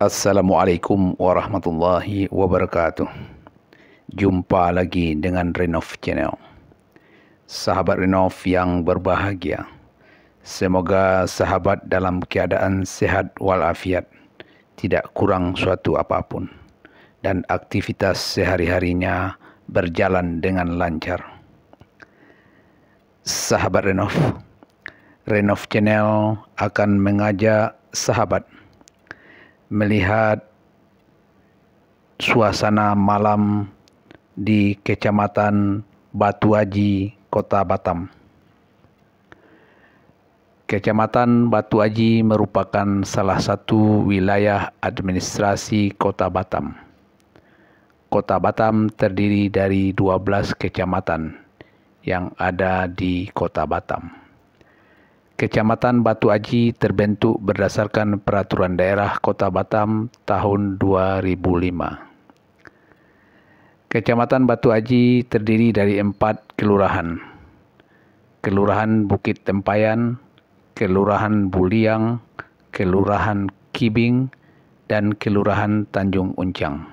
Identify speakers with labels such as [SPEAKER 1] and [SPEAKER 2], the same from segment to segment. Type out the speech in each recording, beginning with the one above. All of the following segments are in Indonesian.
[SPEAKER 1] Assalamualaikum warahmatullahi wabarakatuh Jumpa lagi dengan Renov Channel Sahabat Renov yang berbahagia Semoga sahabat dalam keadaan sehat walafiat Tidak kurang suatu apapun Dan aktivitas sehari-harinya berjalan dengan lancar Sahabat Renov Renov Channel akan mengajak sahabat melihat suasana malam di Kecamatan Batu Aji, Kota Batam. Kecamatan Batu Aji merupakan salah satu wilayah administrasi Kota Batam. Kota Batam terdiri dari 12 kecamatan yang ada di Kota Batam. Kecamatan Batu Aji terbentuk berdasarkan Peraturan Daerah Kota Batam tahun 2005. Kecamatan Batu Aji terdiri dari empat kelurahan. Kelurahan Bukit Tempayan, Kelurahan Buliang, Kelurahan Kibing, dan Kelurahan Tanjung Uncang.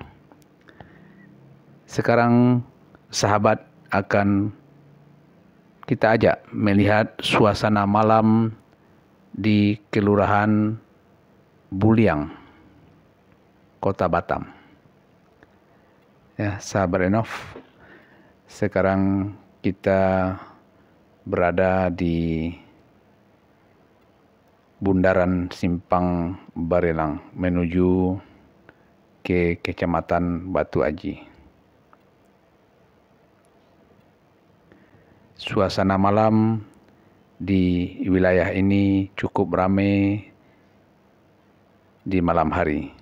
[SPEAKER 1] Sekarang sahabat akan kita ajak melihat suasana malam di Kelurahan Buliang, Kota Batam. Ya, sahabat Renov, sekarang kita berada di bundaran Simpang Barelang menuju ke Kecamatan Batu Aji. suasana malam di wilayah ini cukup ramai di malam hari.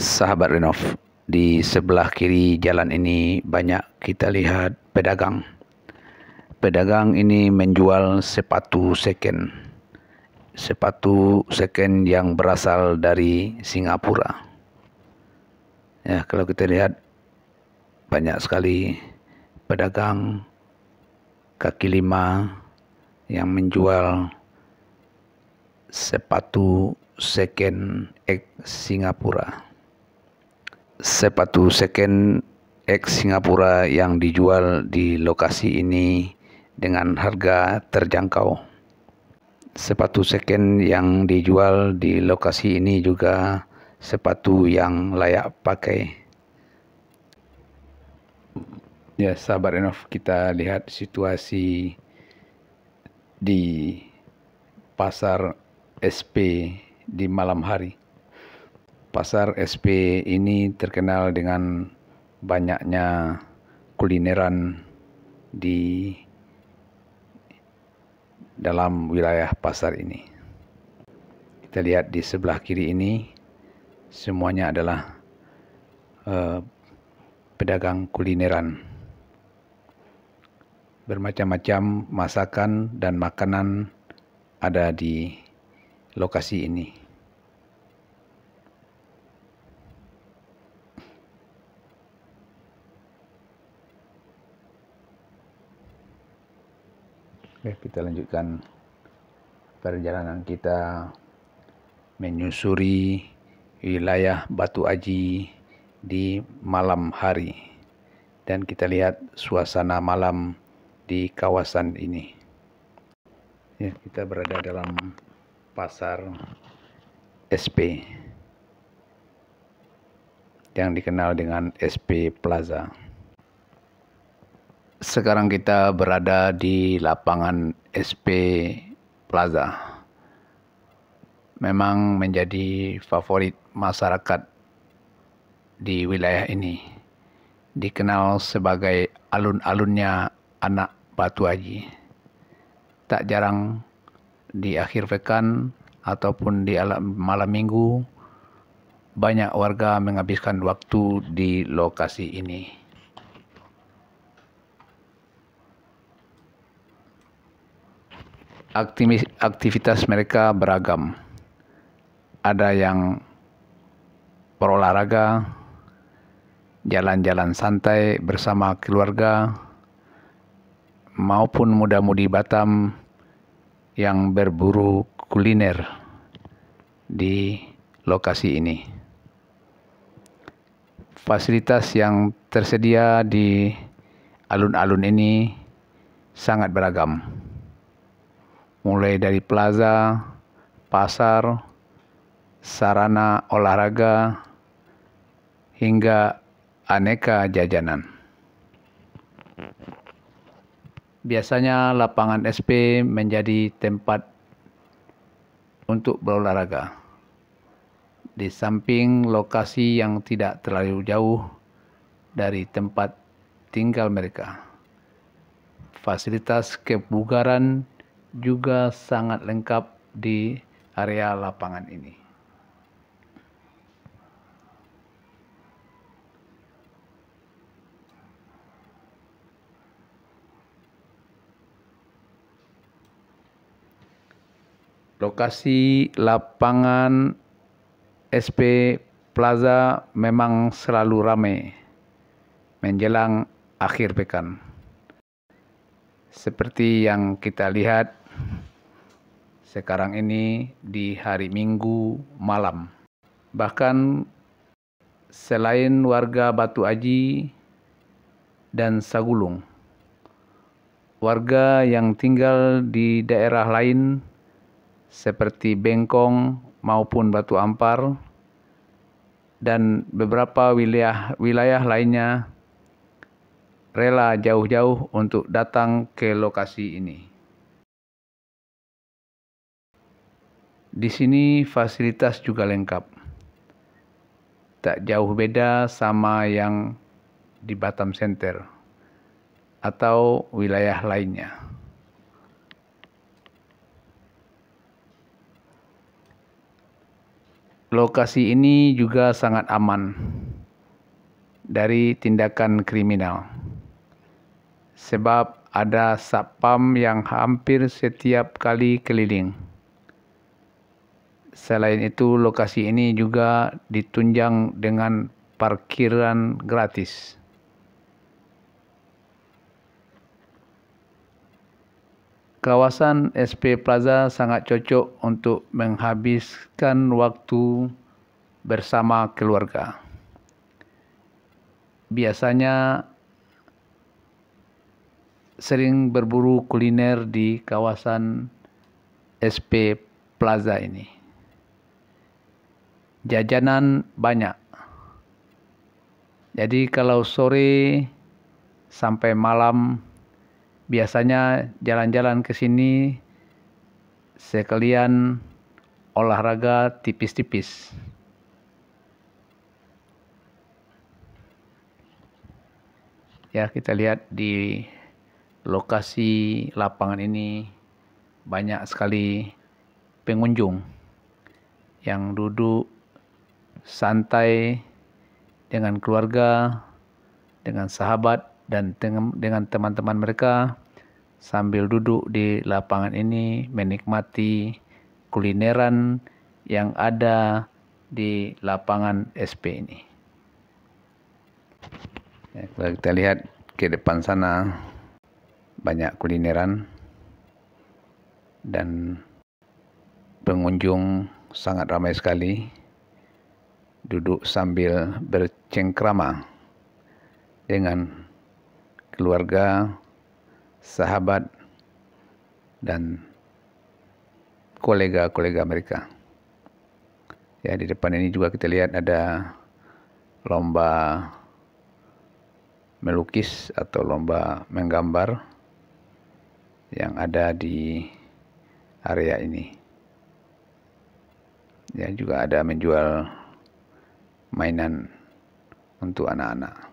[SPEAKER 1] Sahabat Renov, di sebelah kiri jalan ini banyak kita lihat pedagang. Pedagang ini menjual sepatu second. Sepatu second yang berasal dari Singapura. Ya, kalau kita lihat banyak sekali pedagang kaki lima yang menjual sepatu second ex Singapura. Sepatu second ex Singapura yang dijual di lokasi ini dengan harga terjangkau. Sepatu second yang dijual di lokasi ini juga sepatu yang layak pakai. Ya, sahabat Renov, kita lihat situasi di pasar SP di malam hari. Pasar SP ini terkenal dengan banyaknya kulineran di dalam wilayah pasar ini. Kita lihat di sebelah kiri ini semuanya adalah uh, pedagang kulineran. Bermacam-macam masakan dan makanan ada di lokasi ini. Oke, kita lanjutkan perjalanan kita menyusuri wilayah Batu Aji di malam hari. Dan kita lihat suasana malam di kawasan ini. Ya, kita berada dalam pasar SP yang dikenal dengan SP Plaza. Sekarang kita berada di lapangan SP Plaza. Memang menjadi favorit masyarakat di wilayah ini. Dikenal sebagai alun-alunnya anak Batu Haji. Tak jarang di akhir pekan ataupun di malam minggu, banyak warga menghabiskan waktu di lokasi ini. aktivitas mereka beragam. Ada yang berolahraga, jalan-jalan santai bersama keluarga, maupun muda-mudi Batam yang berburu kuliner di lokasi ini. Fasilitas yang tersedia di alun-alun ini sangat beragam. Mulai dari plaza, pasar, sarana olahraga, hingga aneka jajanan. Biasanya lapangan SP menjadi tempat untuk berolahraga. Di samping lokasi yang tidak terlalu jauh dari tempat tinggal mereka. Fasilitas kebugaran juga sangat lengkap di area lapangan ini. lokasi lapangan SP Plaza memang selalu ramai menjelang akhir pekan. Seperti yang kita lihat sekarang ini di hari Minggu malam. Bahkan selain warga Batu Aji dan Sagulung, warga yang tinggal di daerah lain seperti Bengkong maupun Batu Ampar dan beberapa wilayah wilayah lainnya rela jauh-jauh untuk datang ke lokasi ini. Di sini fasilitas juga lengkap. Tak jauh beda sama yang di Batam Center atau wilayah lainnya. lokasi ini juga sangat aman dari tindakan kriminal. Sebab ada satpam yang hampir setiap kali keliling. Selain itu, lokasi ini juga ditunjang dengan parkiran gratis. Kawasan SP Plaza sangat cocok untuk menghabiskan waktu bersama keluarga. Biasanya sering berburu kuliner di kawasan SP Plaza ini. Jajanan banyak. Jadi kalau sore sampai malam biasanya jalan-jalan ke sini sekalian olahraga tipis-tipis. Ya, kita lihat di lokasi lapangan ini banyak sekali pengunjung yang duduk santai dengan keluarga, dengan sahabat dan dengan teman-teman mereka sambil duduk di lapangan ini menikmati kulineran yang ada di lapangan SP ini. Ya, kita lihat ke depan sana banyak kulineran dan pengunjung sangat ramai sekali duduk sambil bercengkrama dengan keluarga sahabat, dan kolega-kolega mereka. Ya, di depan ini juga kita lihat ada lomba melukis atau lomba menggambar yang ada di area ini. Ya, juga ada menjual mainan untuk anak-anak.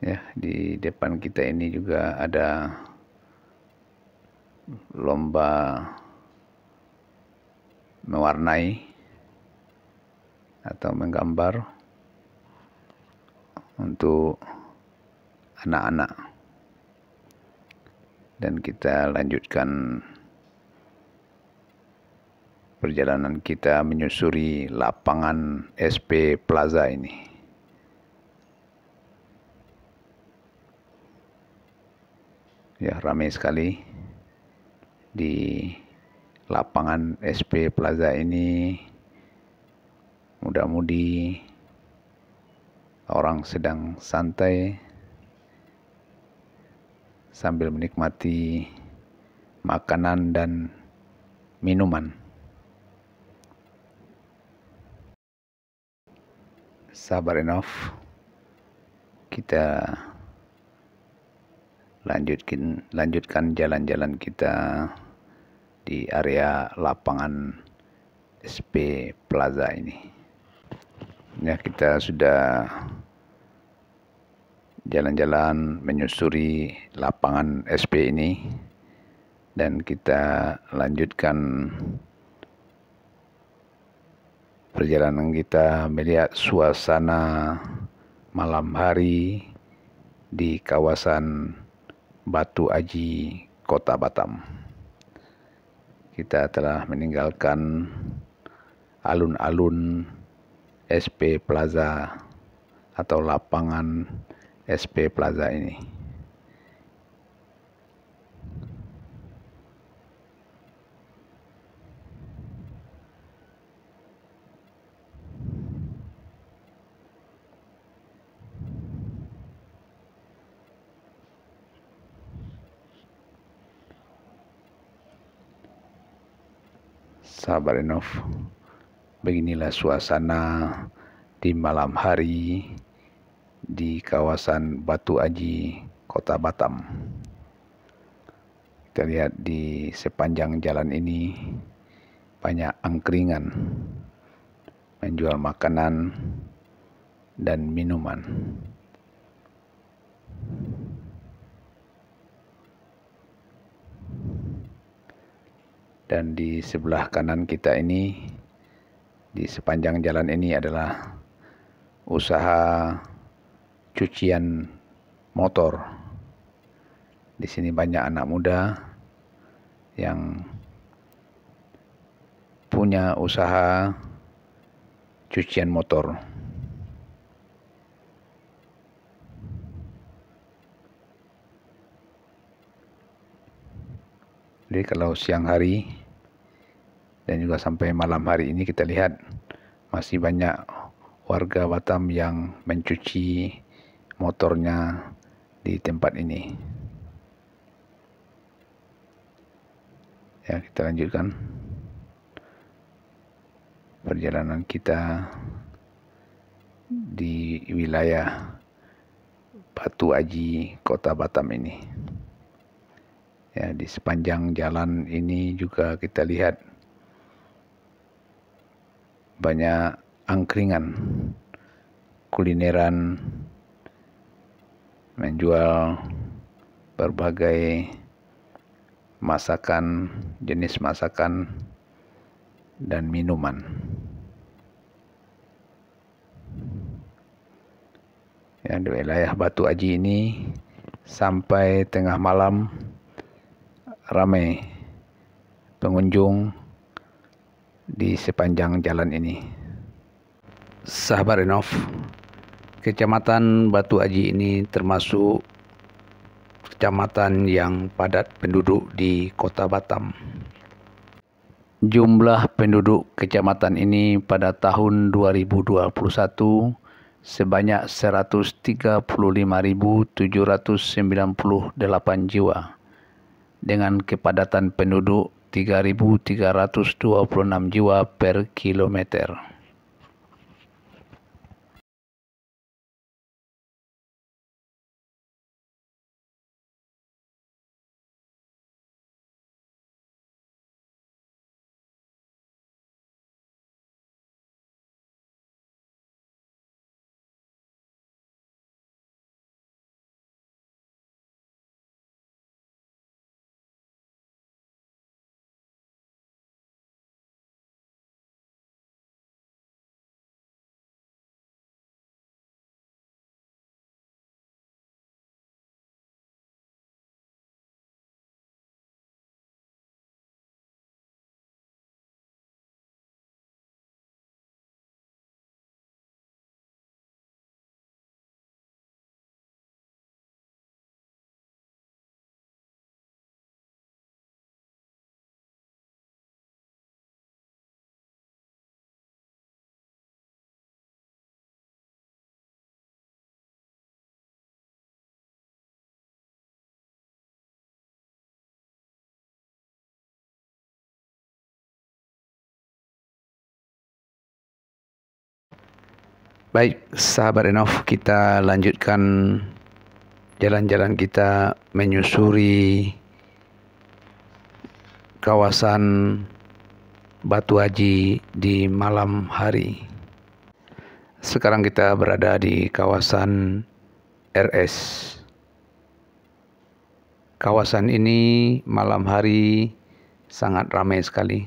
[SPEAKER 1] ya di depan kita ini juga ada lomba mewarnai atau menggambar untuk anak-anak dan kita lanjutkan perjalanan kita menyusuri lapangan SP Plaza ini. ya ramai sekali di lapangan SP Plaza ini mudah-mudi orang sedang santai sambil menikmati makanan dan minuman. Sabar enough kita lanjutkin lanjutkan jalan-jalan kita di area lapangan SP Plaza ini. Ya kita sudah jalan-jalan menyusuri lapangan SP ini dan kita lanjutkan perjalanan kita melihat suasana malam hari di kawasan Batu Aji, Kota Batam. Kita telah meninggalkan alun-alun SP Plaza atau lapangan SP Plaza ini. Barinov, Beginilah suasana di malam hari di kawasan Batu Aji, Kota Batam. Kita lihat di sepanjang jalan ini banyak angkringan menjual makanan dan minuman. dan di sebelah kanan kita ini di sepanjang jalan ini adalah usaha cucian motor. Di sini banyak anak muda yang punya usaha cucian motor. Jadi kalau siang hari dan juga sampai malam hari ini kita lihat masih banyak warga Batam yang mencuci motornya di tempat ini. Ya, kita lanjutkan perjalanan kita di wilayah Batu Aji, Kota Batam ini. Ya, di sepanjang jalan ini juga kita lihat banyak angkringan, kulineran, menjual berbagai masakan, jenis masakan, dan minuman. Ya, di wilayah Batu Aji ini sampai tengah malam ramai pengunjung di sepanjang jalan ini. Sahabat Renov, Kecamatan Batu Aji ini termasuk kecamatan yang padat penduduk di Kota Batam. Jumlah penduduk kecamatan ini pada tahun 2021 sebanyak 135.798 jiwa dengan kepadatan penduduk 3.326 jiwa per kilometer. Baik, sahabat Enof, kita lanjutkan jalan-jalan kita menyusuri kawasan Batu Haji di malam hari. Sekarang kita berada di kawasan RS. Kawasan ini malam hari sangat ramai sekali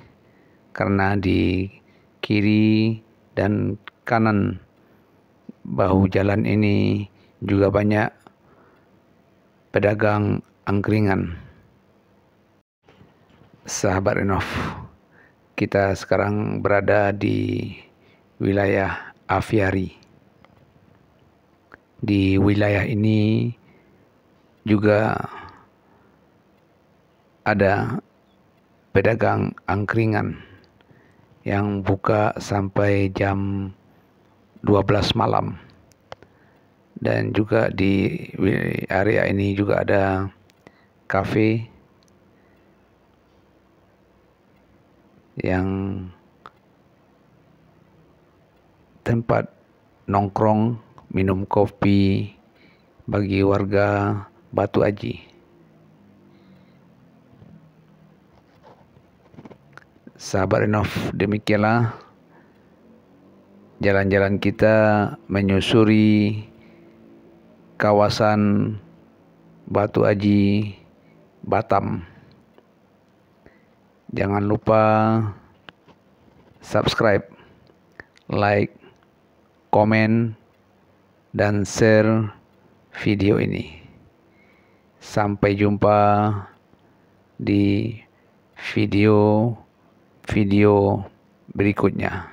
[SPEAKER 1] karena di kiri dan kanan bahu jalan ini juga banyak pedagang angkringan. Sahabat Renov, kita sekarang berada di wilayah aviari. Di wilayah ini juga ada pedagang angkringan yang buka sampai jam 12 malam. Dan juga di area ini juga ada kafe yang tempat nongkrong, minum kopi bagi warga Batu Aji. sabar enough demikianlah jalan-jalan kita menyusuri kawasan Batu Aji Batam. Jangan lupa subscribe, like, komen, dan share video ini. Sampai jumpa di video-video berikutnya.